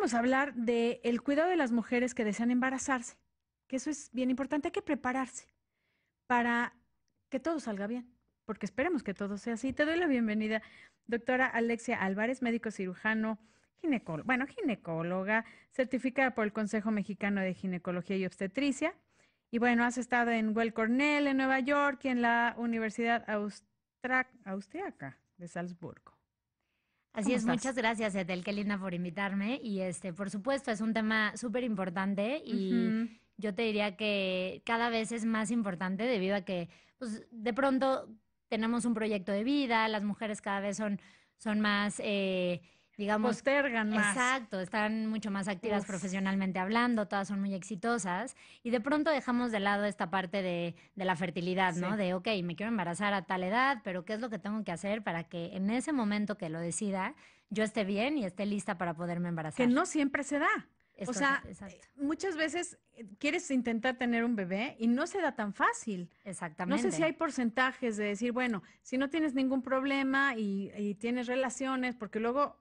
vamos a hablar del cuidado de las mujeres que desean embarazarse, que eso es bien importante, hay que prepararse para que todo salga bien, porque esperemos que todo sea así. Te doy la bienvenida, doctora Alexia Álvarez, médico cirujano, bueno, ginecóloga, certificada por el Consejo Mexicano de Ginecología y Obstetricia. Y bueno, has estado en Well Cornell, en Nueva York, y en la Universidad Austriaca de Salzburgo. Así es, muchas gracias Edel, qué linda por invitarme y este, por supuesto, es un tema súper importante y yo te diría que cada vez es más importante debido a que pues, de pronto tenemos un proyecto de vida, las mujeres cada vez son, son más... Eh, digamos... Postergan más. Exacto, están mucho más activas profesionalmente hablando, todas son muy exitosas y de pronto dejamos de lado esta parte de, la fertilidad, ¿no? De, ok, me quiero embarazar a tal edad, pero ¿qué es lo que tengo que hacer para que en ese momento que lo decida yo esté bien y esté lista para poderme embarazar? Que no siempre se da. o sea, eh, muchas veces eh, quieres intentar tener un bebé y no se da tan fácil. Exactamente. No sé si hay porcentajes de decir, bueno, si no tienes ningún problema y, y tienes relaciones, porque luego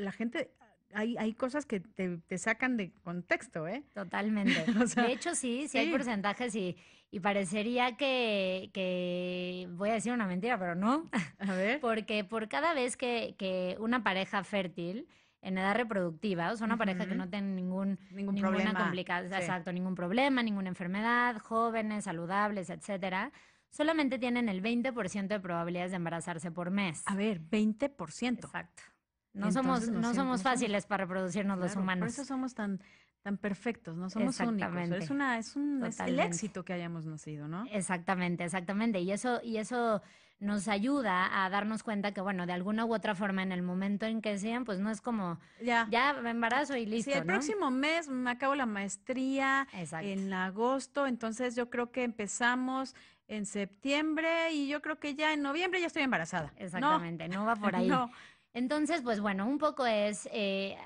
la gente hay, hay, cosas que te, sacan de contexto, ¿eh? Totalmente. de hecho, sí, sí, hay porcentajes y, y parecería que, que, voy a decir una mentira, pero no. A ver. Porque por cada vez que, una pareja fértil en edad reproductiva, o sea, una pareja que no tiene ningún, problema. complicación, exacto, ningún problema, ninguna enfermedad, jóvenes, saludables, etcétera, solamente tienen el 20% de probabilidades de embarazarse por mes. A ver, 20%. Exacto. No somos, no somos fáciles para reproducirnos los humanos. Por eso somos tan, tan perfectos, no somos únicos. Es una, es un es el éxito que hayamos nacido, ¿no? Exactamente, exactamente. Y eso, y eso nos ayuda a darnos cuenta que, bueno, de alguna u otra forma, en el momento en que sean, pues no es como ya, me embarazo y listo. Sí, el próximo mes me acabo la maestría en agosto. Entonces yo creo que empezamos en septiembre y yo creo que ya en noviembre ya estoy embarazada. Exactamente, no, va por ahí. Entonces, pues bueno, un poco es eh,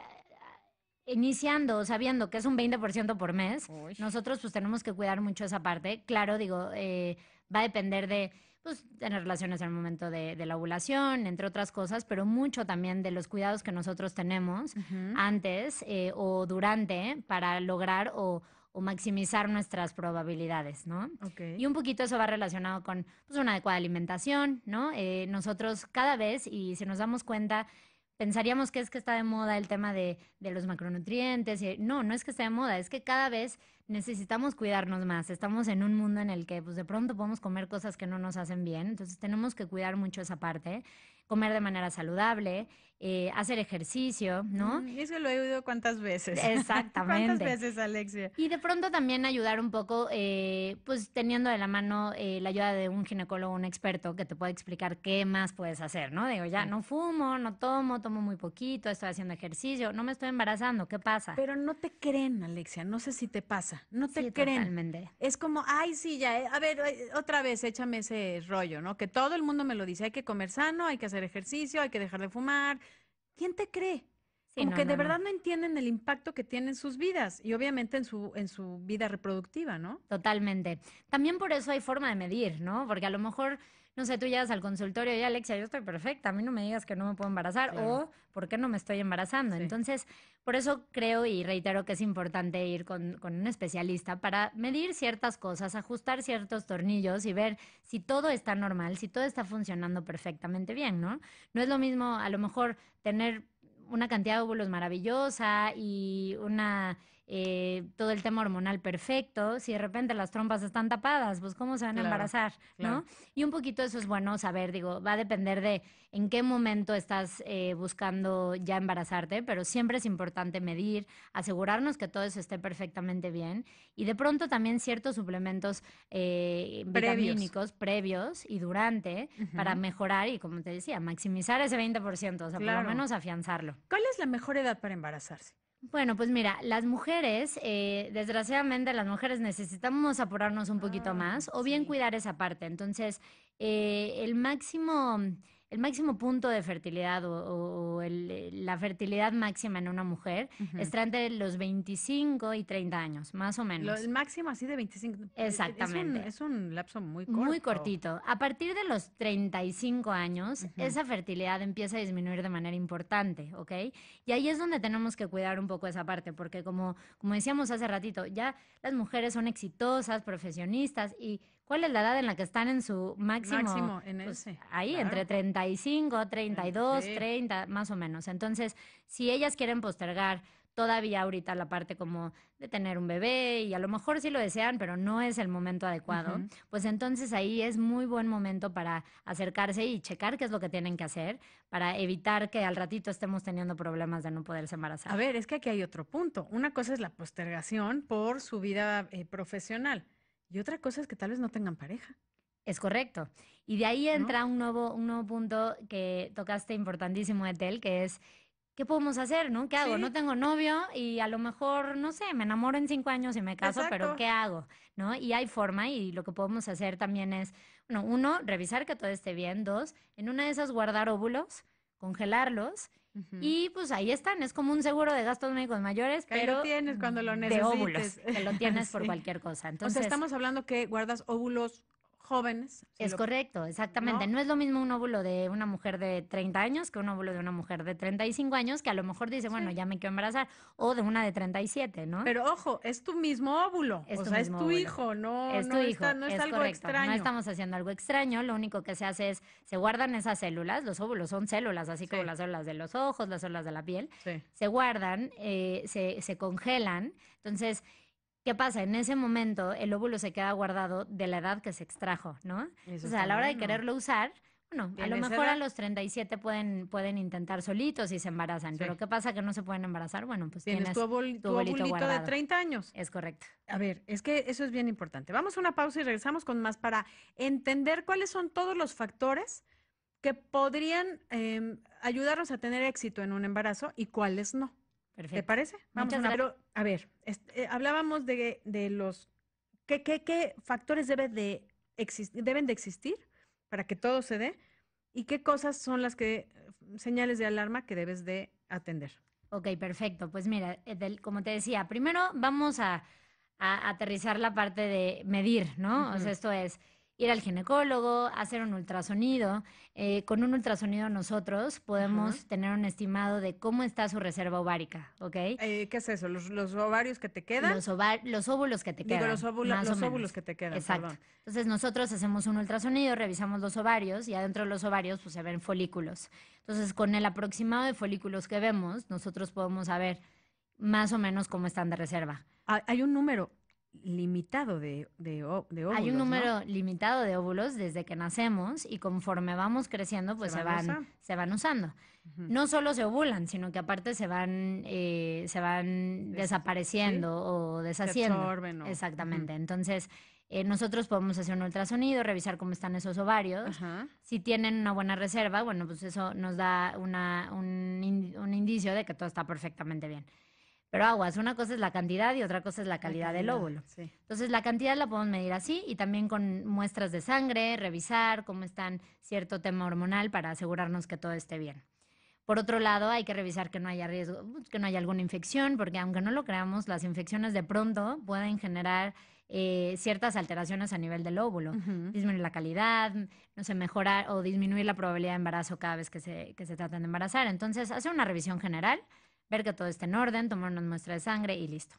iniciando, sabiendo que es un 20% por mes, nosotros pues tenemos que cuidar mucho esa parte. Claro, digo, eh, va a depender de pues, tener relaciones en el momento de, la ovulación, entre otras cosas, pero mucho también de los cuidados que nosotros tenemos antes eh, o durante para lograr o o maximizar nuestras probabilidades, ¿no? Y un poquito eso va relacionado con pues, una adecuada alimentación, ¿no? Eh, nosotros cada vez, y si nos damos cuenta, pensaríamos que es que está de moda el tema de, de, los macronutrientes. No, no es que esté de moda, es que cada vez necesitamos cuidarnos más. Estamos en un mundo en el que pues, de pronto podemos comer cosas que no nos hacen bien, entonces tenemos que cuidar mucho esa parte comer de manera saludable, eh, hacer ejercicio, ¿no? Es mm, eso lo he oído cuántas veces. Exactamente. ¿Cuántas veces, Alexia? Y de pronto también ayudar un poco, eh, pues teniendo de la mano eh, la ayuda de un ginecólogo, un experto que te pueda explicar qué más puedes hacer, ¿no? Digo, ya no fumo, no tomo, tomo muy poquito, estoy haciendo ejercicio, no me estoy embarazando, ¿qué pasa? Pero no te creen, Alexia, no sé si te pasa, no te creen. Es como, ay, sí, ya, a ver, otra vez, échame ese rollo, ¿no? Que todo el mundo me lo dice, hay que comer sano, hay que hacer ejercicio, hay que dejar de fumar. ¿Quién te cree? Aunque de verdad no. entienden el impacto que tienen sus vidas y obviamente en su, en su vida reproductiva, ¿no? Totalmente. También por eso hay forma de medir, ¿no? Porque a lo mejor no sé, tú llegas al consultorio y Alexia, yo estoy perfecta, a mí no me digas que no me puedo embarazar o por qué no me estoy embarazando. Entonces, por eso creo y reitero que es importante ir con, con un especialista para medir ciertas cosas, ajustar ciertos tornillos y ver si todo está normal, si todo está funcionando perfectamente bien, ¿no? No es lo mismo a lo mejor tener una cantidad de óvulos maravillosa y una eh, todo el tema hormonal perfecto, si de repente las trompas están tapadas, pues cómo se van a embarazar, ¿no? Y un poquito eso es bueno saber, digo, va a depender de en qué momento estás eh, buscando ya embarazarte, pero siempre es importante medir, asegurarnos que todo eso esté perfectamente bien y de pronto también ciertos suplementos eh, vitamínicos previos y durante para mejorar y, como te decía, maximizar ese 20%, o sea, por lo menos afianzarlo. ¿Cuál es la mejor edad para embarazarse? Bueno, pues mira, las mujeres, eh, desgraciadamente las mujeres necesitamos apurarnos un poquito ah, más o bien cuidar esa parte. Entonces, eh, el máximo el máximo punto de fertilidad o, eh, la fertilidad máxima en una mujer está entre los 25 y 30 años, más o menos. el máximo así de 25. Exactamente. Es un, lapso muy corto. Muy cortito. A partir de los 35 años, esa fertilidad empieza a disminuir de manera importante, ¿ok? Y ahí es donde tenemos que cuidar un poco esa parte, porque como decíamos hace ratito, ya las mujeres son exitosas, profesionistas y ¿Cuál es la edad en la que están en su máximo? Máximo, en pues, ese. Ahí, entre 35, 32, 30, más o menos. Entonces, si ellas quieren postergar todavía ahorita la parte como de tener un bebé y a lo mejor sí lo desean, pero no es el momento adecuado, pues entonces ahí es muy buen momento para acercarse y checar qué es lo que tienen que hacer para evitar que al ratito estemos teniendo problemas de no poderse embarazar. A ver, es que aquí hay otro punto. Una cosa es la postergación por su vida eh, profesional. Y otra cosa es que tal vez no tengan pareja. Es correcto. Y de ahí entra un, nuevo, un nuevo punto que tocaste importantísimo, Etel, que es, ¿qué podemos hacer? ¿no? ¿Qué hago? No tengo novio y a lo mejor, no sé, me enamoro en cinco años y me caso, pero ¿qué hago? ¿no? Y hay forma y lo que podemos hacer también es, bueno, uno, revisar que todo esté bien. Dos, en una de esas guardar óvulos, congelarlos y pues ahí están, es como un seguro de gastos médicos mayores, que pero lo tienes cuando lo necesites. que lo tienes por cualquier cosa. Entonces, estamos hablando que guardas óvulos jóvenes. es correcto, exactamente. ¿No? es lo mismo un óvulo de una mujer de 30 años que un óvulo de una mujer de 35 años que a lo mejor dice, bueno, ya me quiero embarazar, o de una de 37, ¿no? Pero ojo, es tu mismo óvulo, es o sea, es tu hijo, no es, tu no Está, no es, algo extraño. No estamos haciendo algo extraño, lo único que se hace es, se guardan esas células, los óvulos son células, así como las células de los ojos, las células de la piel, se guardan, eh, se, se congelan, entonces ¿Qué pasa? En ese momento el óvulo se queda guardado de la edad que se extrajo, ¿no? o sea, a la hora de quererlo usar, bueno, a lo mejor a los 37 pueden, pueden intentar solitos y se embarazan, pero ¿qué pasa que no se pueden embarazar? Bueno, pues tienes, tienes tu, de 30 años. Es correcto. A ver, es que eso es bien importante. Vamos a una pausa y regresamos con más para entender cuáles son todos los factores que podrían em, ayudarnos a tener éxito en un embarazo y cuáles no. ¿Te parece? Vamos a, ver, eh, hablábamos de, de los qué, qué, qué factores debe de deben de existir para que todo se dé y qué cosas son las que eh, señales de alarma que debes de atender. Ok, perfecto. Pues mira, eh, como te decía, primero vamos a, a, aterrizar la parte de medir, ¿no? O sea, esto es, ir al ginecólogo, hacer un ultrasonido. Eh, con un ultrasonido nosotros podemos tener un estimado de cómo está su reserva ovárica, ¿ok? Eh, ¿Qué es eso? ¿Los, ovarios que te quedan? Los, los óvulos que te quedan. los, óvulos, los que te quedan. Exacto. Entonces nosotros hacemos un ultrasonido, revisamos los ovarios y adentro de los ovarios pues, se ven folículos. Entonces con el aproximado de folículos que vemos, nosotros podemos saber más o menos cómo están de reserva. Ah, hay un número, limitado de, de, óvulos. Hay un número limitado de óvulos desde que nacemos y conforme vamos creciendo, pues se van, se van, usando. No solo se ovulan, sino que aparte se van, eh, se van desapareciendo o deshaciendo. Se absorben, Exactamente. Entonces, eh, nosotros podemos hacer un ultrasonido, revisar cómo están esos ovarios. Si tienen una buena reserva, bueno, pues eso nos da una, un, un indicio de que todo está perfectamente bien. Pero aguas, una cosa es la cantidad y otra cosa es la calidad, del óvulo. Entonces, la cantidad la podemos medir así y también con muestras de sangre, revisar cómo están cierto tema hormonal para asegurarnos que todo esté bien. Por otro lado, hay que revisar que no haya riesgo, que no haya alguna infección, porque aunque no lo creamos, las infecciones de pronto pueden generar eh, ciertas alteraciones a nivel del óvulo, disminuir la calidad, no sé, mejorar o disminuir la probabilidad de embarazo cada vez que se, que de embarazar. Entonces, hace una revisión general ver que todo esté en orden, tomar una muestra de sangre y listo.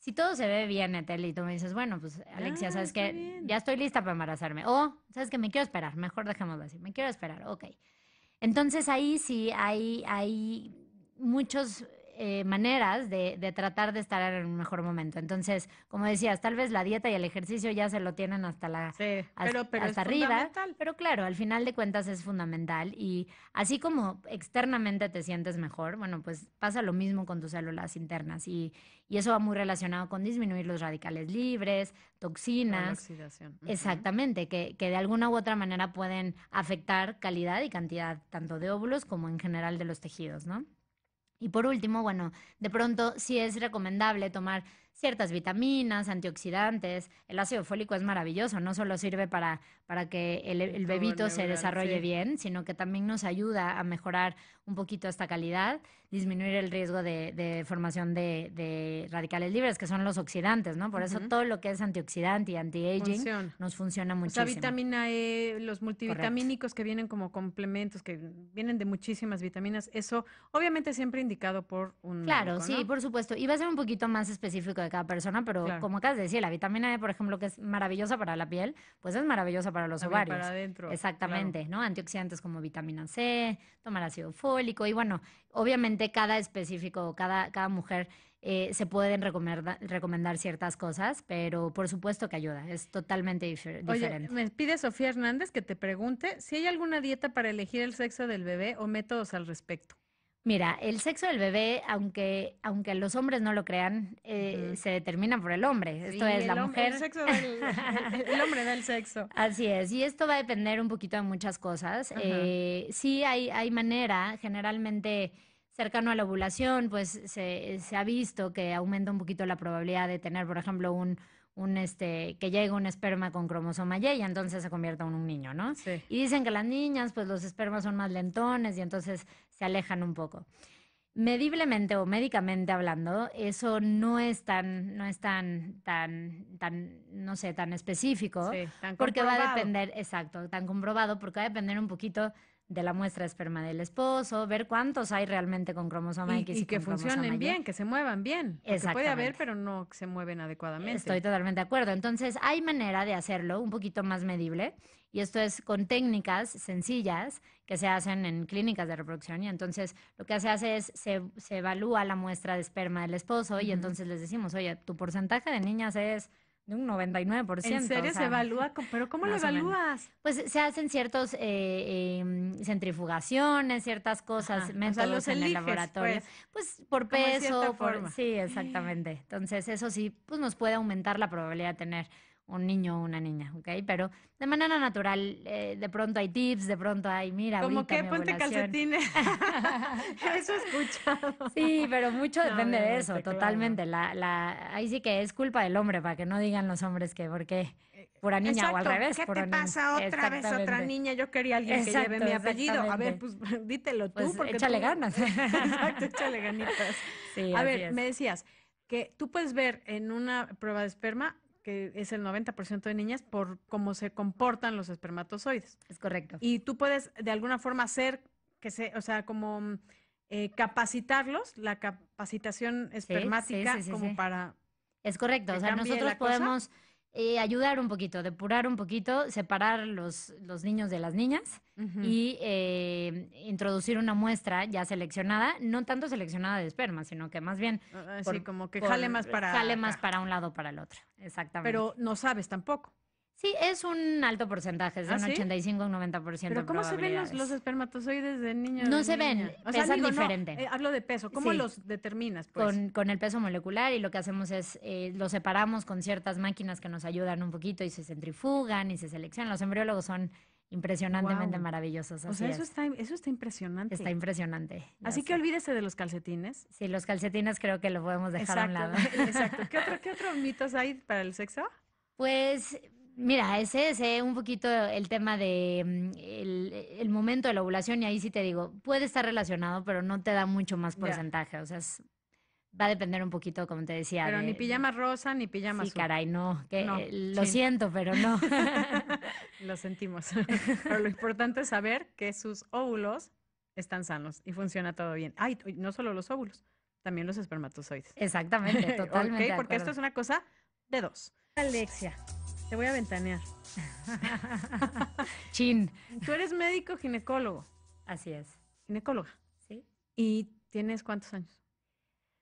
Si todo se ve bien, Etel, y tú me dices, bueno, pues Alexia, ah, ¿sabes que Ya estoy lista para embarazarme. O, ¿sabes que Me quiero esperar, mejor dejémoslo así, me quiero esperar, ok. Entonces ahí sí hay, hay muchos eh, maneras de, tratar de estar en un mejor momento. Entonces, como decías, tal vez la dieta y el ejercicio ya se lo tienen hasta la sí, pero, hasta, arriba. Pero claro, al final de cuentas es fundamental. Y así como externamente te sientes mejor, bueno, pues pasa lo mismo con tus células internas. Y, eso va muy relacionado con disminuir los radicales libres, toxinas. oxidación. Exactamente, que de alguna u otra manera pueden afectar calidad y cantidad tanto de óvulos como en general de los tejidos, ¿no? Y por último, bueno, de pronto sí es recomendable tomar ciertas vitaminas, antioxidantes. El ácido fólico es maravilloso, no solo sirve para, para que el, bebito se desarrolle bien, sino que también nos ayuda a mejorar un poquito esta calidad, disminuir el riesgo de, formación de, radicales libres, que son los oxidantes, ¿no? Por eso todo lo que es antioxidante y anti-aging nos funciona muchísimo. la vitamina E, los multivitamínicos que vienen como complementos, que vienen de muchísimas vitaminas, eso obviamente siempre indicado por un... Claro, sí, por supuesto. Y va a ser un poquito más específico cada persona, pero como acabas de decir, la vitamina E, por ejemplo, que es maravillosa para la piel, pues es maravillosa para los ovarios. adentro. Exactamente, ¿no? Antioxidantes como vitamina C, tomar ácido fólico y bueno, obviamente cada específico, cada, cada mujer eh, se pueden recomendar, ciertas cosas, pero por supuesto que ayuda, es totalmente diferente. me pide Sofía Hernández que te pregunte si hay alguna dieta para elegir el sexo del bebé o métodos al respecto. Mira, el sexo del bebé, aunque, aunque los hombres no lo crean, eh, se determina por el hombre. Esto es la mujer. El, del, hombre da el sexo. Así es, y esto va a depender un poquito de muchas cosas. Eh, sí, hay, hay manera, generalmente cercano a la ovulación, pues se, se, ha visto que aumenta un poquito la probabilidad de tener, por ejemplo, un, un este, que llegue un esperma con cromosoma Y y entonces se convierta en un niño, ¿no? Sí. Y dicen que las niñas, pues los espermas son más lentones y entonces se alejan un poco. Mediblemente o médicamente hablando, eso no es tan, no es tan, tan, tan, no sé, tan específico, porque va a depender, exacto, tan comprobado, porque va a depender un poquito de la muestra de esperma del esposo, ver cuántos hay realmente con cromosoma y, X. Y, y que funcionen bien, que se muevan bien. Exactamente. Puede haber, pero no se mueven adecuadamente. Estoy totalmente de acuerdo. Entonces, hay manera de hacerlo un poquito más medible. Y esto es con técnicas sencillas que se hacen en clínicas de reproducción. Y entonces lo que se hace es se, se evalúa la muestra de esperma del esposo y entonces les decimos, oye, tu porcentaje de niñas es un 99%. ¿En serio se evalúa? ¿Pero cómo lo evalúas? Pues se hacen ciertas eh, em, centrifugaciones, ciertas cosas, Ajá, en el laboratorio. Pues, pues por peso, por, sí, exactamente. Entonces eso sí, pues nos puede aumentar la probabilidad de tener un niño o una niña, ¿ok? Pero de manera natural, eh, de pronto hay tips, de pronto hay, mira, Como que ponte calcetines. eso escucha. Sí, pero mucho depende de eso, totalmente. La, la, ahí sí que es culpa del hombre, para que no digan los hombres que ¿por porque eh, pura niña o al revés. ¿Qué te pasa otra vez otra niña? Yo quería alguien que lleve mi apellido. A ver, pues dítelo tú. Pues, porque échale ganas. Exacto, échale ganitas. a ver, me decías que tú puedes ver en una prueba de esperma que es el 90% de niñas, por cómo se comportan los espermatozoides. Es correcto. Y tú puedes de alguna forma hacer que se, o sea, como eh, capacitarlos, la capacitación espermática, como para. Es correcto. O sea, nosotros podemos. Eh, ayudar un poquito, depurar un poquito, separar los, los niños de las niñas y eh, introducir una muestra ya seleccionada, no tanto seleccionada de esperma, sino que más bien... Así ah, ah, como que jale más para... Jale más para un lado para el otro, exactamente. Pero no sabes tampoco. Sí, es un alto porcentaje, es ¿Ah, un 85 90%. Pero ¿cómo se ven los, espermatozoides de niños? No se ven, pesan diferente. Eh, hablo de peso, ¿cómo los determinas? Pues? Con, el peso molecular y lo que hacemos es lo eh, los separamos con ciertas máquinas que nos ayudan un poquito y se centrifugan y se seleccionan. Los embriólogos son impresionantemente maravillosos. o sea, eso, está, eso está impresionante. Está impresionante. Así que olvídese de los calcetines. Sí, los calcetines creo que lo podemos dejar a un lado. Exacto. ¿Qué otros mitos hay para el sexo? Pues Mira, ese es eh, un poquito el tema de mm, e, el, momento de la ovulación, y ahí sí te digo, puede estar relacionado, pero no te da mucho más porcentaje. O sea, va a depender un poquito, como te decía. Pero ni pijama rosa, ni pijama sí, caray, no. Que, eh, lo siento, pero no. lo sentimos. Pero lo importante es saber que sus óvulos están sanos y funciona todo bien. Ay, no solo los óvulos, también los espermatozoides. Exactamente, totalmente. porque esto es una cosa de dos. Alexia, te voy a ventanear. Chin. Tú eres médico ginecólogo. Así es. Ginecóloga. Sí. ¿Y tienes cuántos años?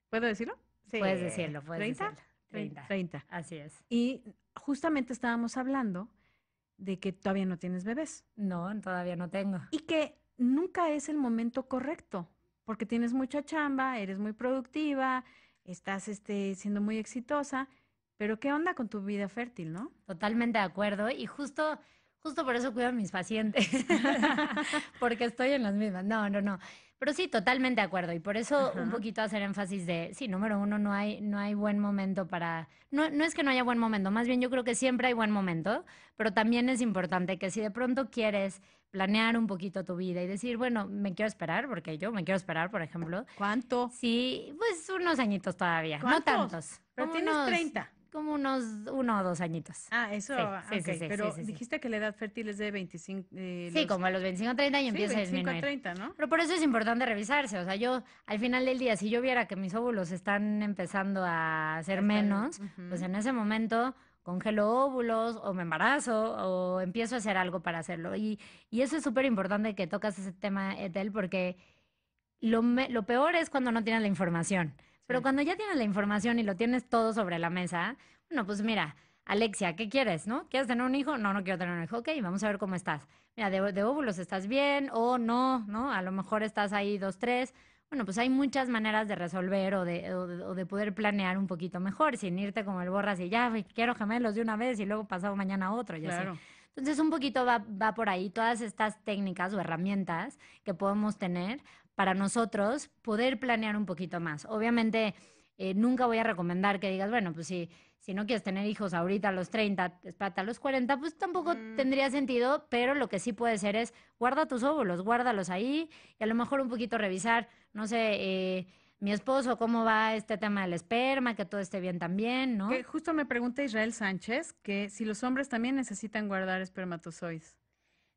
¿Puedo decirlo? Sí. Puedes decirlo, ¿30? 30. 30. Así es. Y justamente estábamos hablando de que todavía no tienes bebés. No, todavía no tengo. Y que nunca es el momento correcto, porque tienes mucha chamba, eres muy productiva, estás este, siendo muy exitosa pero qué onda con tu vida fértil, ¿no? Totalmente de acuerdo. Y justo, justo por eso cuido a mis pacientes. Porque estoy en las mismas. No, no, no. Pero sí, totalmente de acuerdo. Y por eso un poquito hacer énfasis de, sí, número uno, no hay, no hay buen momento para. No, no es que no haya buen momento, más bien yo creo que siempre hay buen momento, pero también es importante que si de pronto quieres planear un poquito tu vida y decir, bueno, me quiero esperar, porque yo me quiero esperar, por ejemplo. ¿Cuánto? Sí, pues unos añitos todavía, no tantos. Pero tienes unos... 30. Como unos uno o dos añitos. Ah, eso, sí, ah, sí, sí, pero dijiste que la edad fértil es de 25. Eh, sí, como a los 25 a 30 y empieza 25 a 30, ¿no? Pero por eso es importante revisarse. O sea, yo al final del día, si yo viera que mis óvulos están empezando a ser menos, pues en ese momento congelo óvulos o me embarazo o empiezo a hacer algo para hacerlo. Y, y eso es súper importante que tocas ese tema, Etel, porque lo, lo peor es cuando no tienes la información. Pero cuando ya tienes la información y lo tienes todo sobre la mesa, bueno, pues mira, Alexia, ¿qué quieres? ¿No? ¿Quieres tener un hijo? No, no quiero tener un hijo. Ok, vamos a ver cómo estás. Mira, de, óvulos estás bien o no, ¿no? A lo mejor estás ahí dos, tres. Bueno, pues hay muchas maneras de resolver o de, o de, poder planear un poquito mejor, sin irte como el borra y ya, quiero gemelos de una vez y luego pasado mañana otro, ya claro. Entonces, un poquito va por ahí todas estas técnicas o herramientas que podemos tener para nosotros poder planear un poquito más. Obviamente, eh, nunca voy a recomendar que digas, bueno, pues si, si no quieres tener hijos ahorita a los 30, espata a los 40, pues tampoco mm. tendría sentido, pero lo que sí puede ser es guarda tus óvulos, guárdalos ahí y a lo mejor un poquito revisar, no sé, eh, mi esposo, cómo va este tema del esperma, que todo esté bien también, ¿no? justo me pregunta Israel Sánchez que si los hombres también necesitan guardar espermatozoides.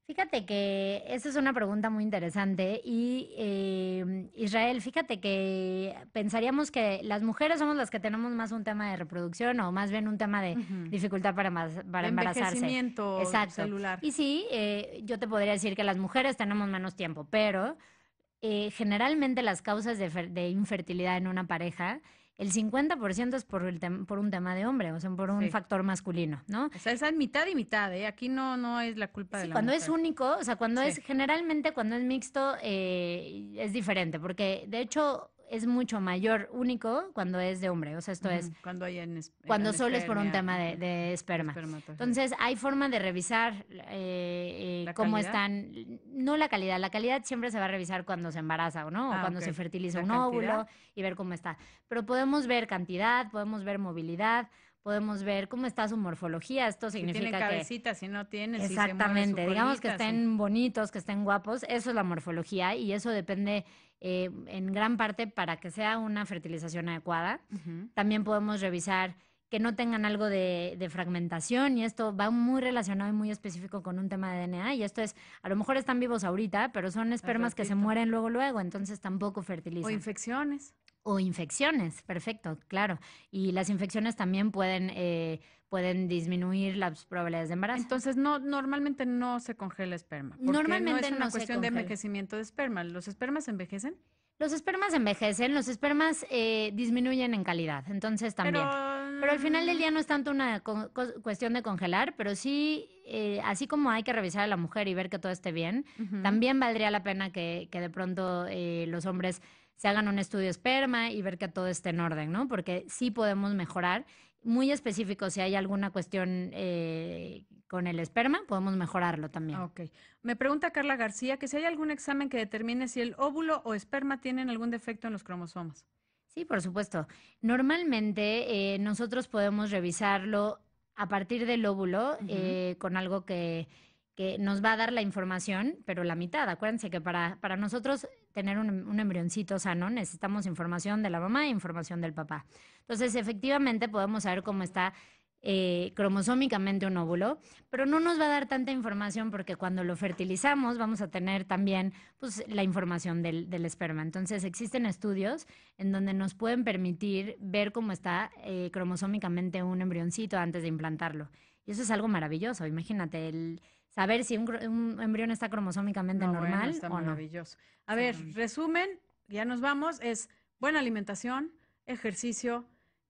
Fíjate que esa es una pregunta muy interesante y eh, Israel, fíjate que pensaríamos que las mujeres somos las que tenemos más un tema de reproducción o más bien un tema de dificultad para, para embarazarse. Envejecimiento Exacto. celular. Y sí, eh, yo te podría decir que las mujeres tenemos menos tiempo, pero eh, generalmente las causas de infertilidad en una pareja el 50% es por, el por un tema de hombre, o sea, por un factor masculino, ¿no? O sea, es mitad y mitad, ¿eh? Aquí no, no es la culpa de la cuando es único, o sea, cuando es generalmente, cuando es mixto, eh, es diferente, porque de hecho es mucho mayor, único, cuando es de hombre. O sea, esto es. Cuando hay en Cuando solo es por un tema de, esperma. Entonces, hay forma de revisar eh, cómo están. No la calidad. La calidad siempre se va a revisar cuando se embaraza o no, o ah, cuando se fertiliza un óvulo y ver cómo está. Pero podemos ver cantidad, podemos ver movilidad podemos ver cómo está su morfología. Esto significa si tiene cabecita, si no tiene, exactamente. digamos que estén bonitos, que estén guapos, eso es la morfología y eso depende eh, en gran parte para que sea una fertilización adecuada. También podemos revisar que no tengan algo de, de, fragmentación y esto va muy relacionado y muy específico con un tema de DNA y esto es, a lo mejor están vivos ahorita, pero son espermas que se mueren luego, luego, entonces tampoco fertilizan. O infecciones. O infecciones, perfecto, claro. Y las infecciones también pueden, eh, pueden disminuir las probabilidades de embarazo. Entonces, no, normalmente no se congela esperma. normalmente no es una cuestión de envejecimiento de esperma. ¿Los espermas envejecen? Los espermas envejecen, los espermas eh, disminuyen en calidad, entonces también. Pero al final del día no es tanto una cuestión de congelar, pero sí, eh, así como hay que revisar a la mujer y ver que todo esté bien, también valdría la pena que, de pronto eh, los hombres se hagan un estudio esperma y ver que todo esté en orden, ¿no? Porque sí podemos mejorar. Muy específico, si hay alguna cuestión eh, con el esperma, podemos mejorarlo también. Ok. Me pregunta Carla García que si hay algún examen que determine si el óvulo o esperma tienen algún defecto en los cromosomas. Sí, por supuesto. Normalmente eh, nosotros podemos revisarlo a partir del óvulo eh, con algo que, nos va a dar la información, pero la mitad. Acuérdense que para, nosotros tener un, un, embrioncito sano necesitamos información de la mamá e información del papá. Entonces, efectivamente, podemos saber cómo está eh, cromosómicamente un óvulo, pero no nos va a dar tanta información porque cuando lo fertilizamos vamos a tener también pues, la información del, esperma. Entonces existen estudios en donde nos pueden permitir ver cómo está eh, cromosómicamente un embrioncito antes de implantarlo. Y eso es algo maravilloso. Imagínate el saber si un, embrión está cromosómicamente normal está maravilloso. A ver, resumen, ya nos vamos, es buena alimentación, ejercicio,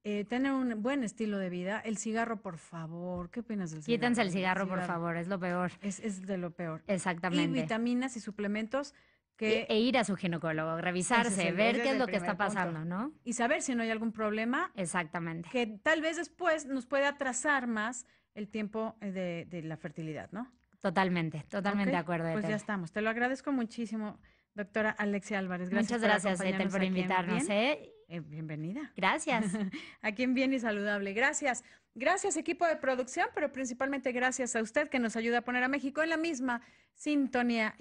eh, tener un buen estilo de vida. El cigarro, por favor. ¿Qué opinas del cigarro? Quítense el cigarro, por favor, es lo peor. Es, de lo peor. Exactamente. Y vitaminas y suplementos que... E, e, ir a su ginecólogo, revisarse, ver qué es lo que está pasando, ¿no? Y saber si no hay algún problema. Exactamente. Que tal vez después nos pueda atrasar más el tiempo eh, de, la fertilidad, ¿no? Totalmente, totalmente de acuerdo. Pues ya estamos. Te lo agradezco muchísimo, doctora Alexia Álvarez. Gracias Muchas gracias, Etel, por invitarnos. ¿eh? Eh, bienvenida. Gracias. A quien Bien y Saludable. Gracias. Gracias equipo de producción, pero principalmente gracias a usted que nos ayuda a poner a México en la misma sintonía.